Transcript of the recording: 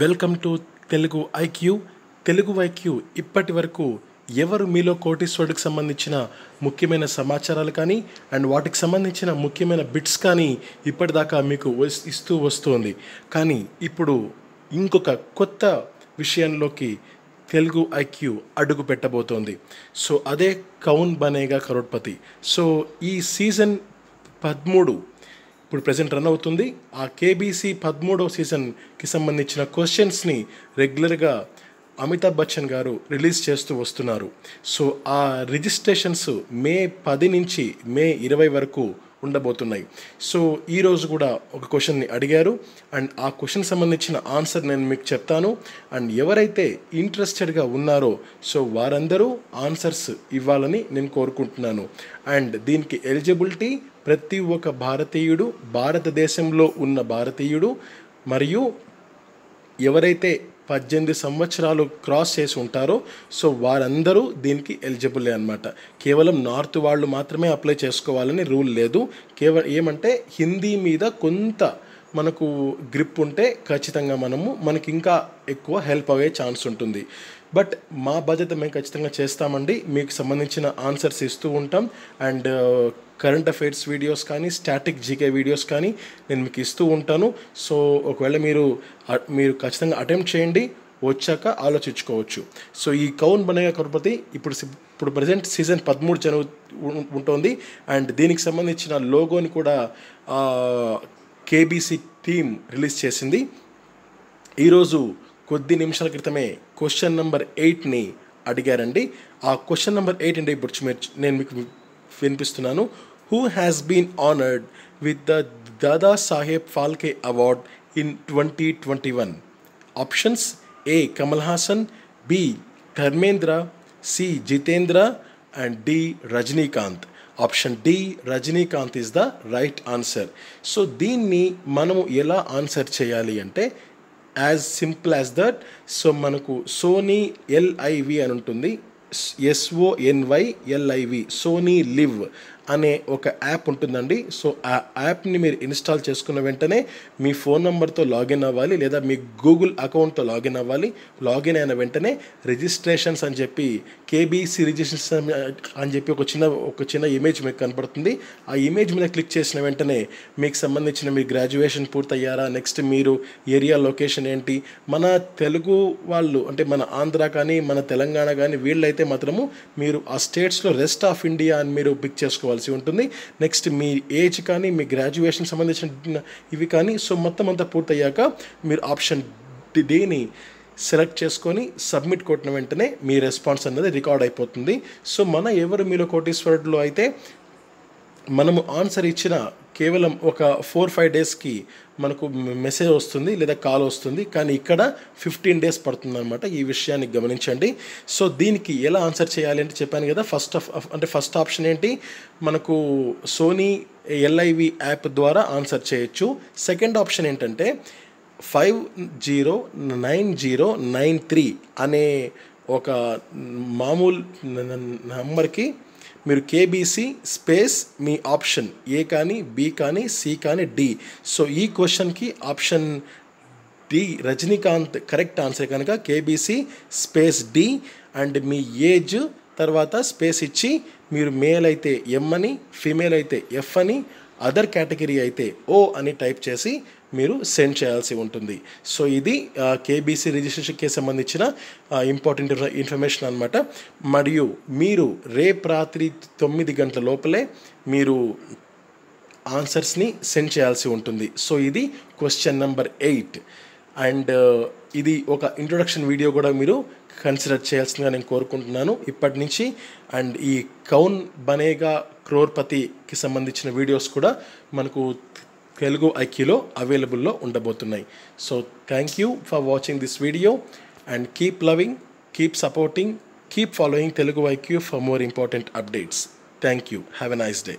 welcome to Telugu IQ Telugu IQ ఇప్పటి వరకు ఎవరు మీలో కోటీశ్వరుడికి సంబంధించిన ముఖ్యమైన సమాచారాలు కానీ అండ్ వాటికి సంబంధించిన ముఖ్యమైన బిట్స్ కానీ ఇప్పటిదాకా మీకు ఇస్తూ వస్తుంది కానీ ఇప్పుడు ఇంకొక కొత్త విషయంలోకి తెలుగు ఐక్యూ అడుగు పెట్టబోతోంది సో అదే కౌన్ బనేగా కరోడ్పతి సో ఈ సీజన్ పదమూడు ఇప్పుడు ప్రజెంట్ రన్ అవుతుంది ఆ కేబీసీ పదమూడవ సీజన్కి సంబంధించిన క్వశ్చన్స్ని రెగ్యులర్గా అమితాబ్ బచ్చన్ గారు రిలీజ్ చేస్తూ వస్తున్నారు సో ఆ రిజిస్ట్రేషన్స్ మే పది నుంచి మే ఇరవై వరకు ఉండబోతున్నాయి సో ఈరోజు కూడా ఒక క్వశ్చన్ని అడిగారు అండ్ ఆ క్వశ్చన్ సంబంధించిన ఆన్సర్ నేను మీకు చెప్తాను అండ్ ఎవరైతే ఇంట్రెస్టెడ్గా ఉన్నారో సో వారందరూ ఆన్సర్స్ ఇవ్వాలని నేను కోరుకుంటున్నాను అండ్ దీనికి ఎలిజిబిలిటీ ప్రతి ఒక్క భారతీయుడు భారతదేశంలో ఉన్న భారతీయుడు మరియు ఎవరైతే పద్దెనిమిది సంవత్సరాలు క్రాస్ చేసి ఉంటారో సో వారందరూ దీనికి ఎలిజిబులే అనమాట కేవలం నార్త్ వాళ్ళు మాత్రమే అప్లై చేసుకోవాలని రూల్ లేదు కేవలం ఏమంటే హిందీ మీద కొంత మనకు గ్రిప్ ఉంటే ఖచ్చితంగా మనము మనకి ఇంకా ఎక్కువ హెల్ప్ అయ్యే ఛాన్స్ ఉంటుంది బట్ మా బాధ్యత మేము ఖచ్చితంగా చేస్తామండి మీకు సంబంధించిన ఆన్సర్స్ ఇస్తూ ఉంటాం అండ్ కరెంట్ అఫైర్స్ వీడియోస్ కానీ స్టాటిక్ జీకే వీడియోస్ కానీ నేను మీకు ఇస్తూ ఉంటాను సో ఒకవేళ మీరు మీరు ఖచ్చితంగా అటెంప్ట్ చేయండి వచ్చాక ఆలోచించుకోవచ్చు సో ఈ కౌన్ బనగా కరుపతి ఇప్పుడు ఇప్పుడు ప్రజెంట్ సీజన్ పదమూడు జరుగు ఉంటుంది అండ్ దీనికి సంబంధించిన లోగోని కూడా కేబీసీ టీమ్ రిలీజ్ చేసింది ఈరోజు కొద్ది నిమిషాల క్రితమే క్వశ్చన్ నెంబర్ ఎయిట్ని అడిగారండి ఆ క్వశ్చన్ నెంబర్ ఎయిట్ అంటే ఇప్పుడు నేను మీకు వినిపిస్తున్నాను who has been honoured with the Dada Saheb Phalke award in twenty twenty one options A Kamal Haasan B Dharmendra C Jitendra and D Rajinikanth option D Rajinikanth is the right answer so దీన్ని మనము ఎలా ఆన్సర్ చేయాలి అంటే as simple as that so మనకు Sony LIV అని ఉంటుంది ఎస్ఓఎన్వైఎల్ఐవి Sony live అనే ఒక యాప్ ఉంటుందండి సో ఆ యాప్ని మీరు ఇన్స్టాల్ చేసుకున్న వెంటనే మీ ఫోన్ నెంబర్తో లాగిన్ అవ్వాలి లేదా మీ గూగుల్ అకౌంట్తో లాగిన్ అవ్వాలి లాగిన్ అయిన వెంటనే రిజిస్ట్రేషన్స్ అని చెప్పి కేబీసీ రిజిస్ట్రేషన్ అని చెప్పి ఒక చిన్న ఒక చిన్న ఇమేజ్ మీకు కనపడుతుంది ఆ ఇమేజ్ మీద క్లిక్ చేసిన వెంటనే మీకు సంబంధించిన మీ గ్రాడ్యుయేషన్ పూర్తయ్యారా నెక్స్ట్ మీరు ఏరియా లొకేషన్ ఏంటి మన తెలుగు వాళ్ళు అంటే మన ఆంధ్ర కానీ మన తెలంగాణ కానీ వీళ్ళైతే అయితే మాత్రము మీరు ఆ స్టేట్స్లో రెస్ట్ ఆఫ్ ఇండియా అని మీరు పిక్ చేసుకోవాల్సి ఉంటుంది నెక్స్ట్ మీ ఏజ్ కానీ మీ గ్రాడ్యుయేషన్ సంబంధించిన ఇవి కానీ సో మొత్తం అంతా పూర్తయ్యాక మీరు ఆప్షన్ డిని సెలెక్ట్ చేసుకొని సబ్మిట్ కొట్టిన వెంటనే మీ రెస్పాన్స్ అనేది రికార్డ్ అయిపోతుంది సో మన ఎవరు మీలో కోటీశ్వరుడులో అయితే మనము ఆన్సర్ ఇచ్చిన కేవలం ఒక ఫోర్ ఫైవ్ డేస్కి మనకు మెసేజ్ వస్తుంది లేదా కాల్ వస్తుంది కానీ ఇక్కడ ఫిఫ్టీన్ డేస్ పడుతుందన్నమాట ఈ విషయాన్ని గమనించండి సో దీనికి ఎలా ఆన్సర్ చేయాలి అంటే చెప్పాను కదా ఫస్ట్ అంటే ఫస్ట్ ఆప్షన్ ఏంటి మనకు సోనీ ఎల్ఐవి యాప్ ద్వారా ఆన్సర్ చేయొచ్చు సెకండ్ ఆప్షన్ ఏంటంటే five zero nine zero nine three అనే ఒక మామూలు నంబర్కి మీరు కేబీసీ స్పేస్ మీ ఆప్షన్ ఏ కానీ బి కానీ సి కానీ డి సో ఈ క్వశ్చన్కి option D Rajinikanth correct answer కనుక కేబీసీ స్పేస్ డి అండ్ మీ ఏజ్ తర్వాత స్పేస్ ఇచ్చి మీరు మేల్ అయితే ఎం అని ఫీమేల్ అయితే ఎఫ్ అని అదర్ కేటగిరీ అయితే ఓ అని టైప్ చేసి మీరు సెండ్ చేయాల్సి ఉంటుంది సో ఇది కేబీసీ రిజిస్ట్రేషన్కి సంబంధించిన ఇంపార్టెంట్ ఇన్ఫర్మేషన్ అనమాట మరియు మీరు రేపు రాత్రి తొమ్మిది గంటల లోపలే మీరు ఆన్సర్స్ని సెండ్ చేయాల్సి ఉంటుంది సో ఇది క్వశ్చన్ నెంబర్ ఎయిట్ అండ్ ఇది ఒక ఇంట్రొడక్షన్ వీడియో కూడా మీరు కన్సిడర్ చేయాల్సిందిగా నేను కోరుకుంటున్నాను ఇప్పటి నుంచి అండ్ ఈ కౌన్ బనేగా క్రోర్పతికి సంబంధించిన వీడియోస్ కూడా మనకు తెలుగు ఐక్యూలో అవైలబుల్లో ఉండబోతున్నాయి so thank you for watching this video and keep loving keep supporting keep following Telugu IQ for more important updates thank you have a nice day